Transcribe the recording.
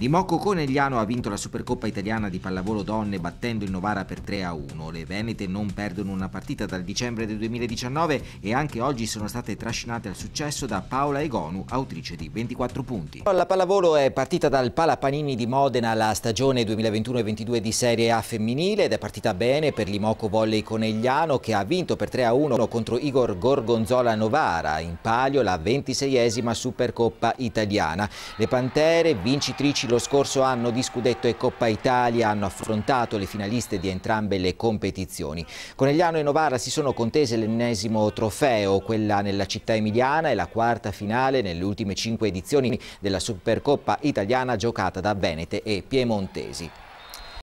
Di Mocco Conegliano ha vinto la Supercoppa italiana di pallavolo donne battendo il Novara per 3 a 1. Le Venete non perdono una partita dal dicembre del 2019 e anche oggi sono state trascinate al successo da Paola Egonu, autrice di 24 punti. La pallavolo è partita dal Palapanini di Modena la stagione 2021-22 di Serie A femminile ed è partita bene per l'Imoco Volley Conegliano che ha vinto per 3 a 1 contro Igor Gorgonzola Novara, in palio la 26esima Supercoppa italiana. Le Pantere, vincitrici lo scorso anno di Scudetto e Coppa Italia hanno affrontato le finaliste di entrambe le competizioni. Conegliano e Novara si sono contese l'ennesimo trofeo, quella nella città emiliana e la quarta finale nelle ultime cinque edizioni della Supercoppa italiana giocata da Venete e Piemontesi.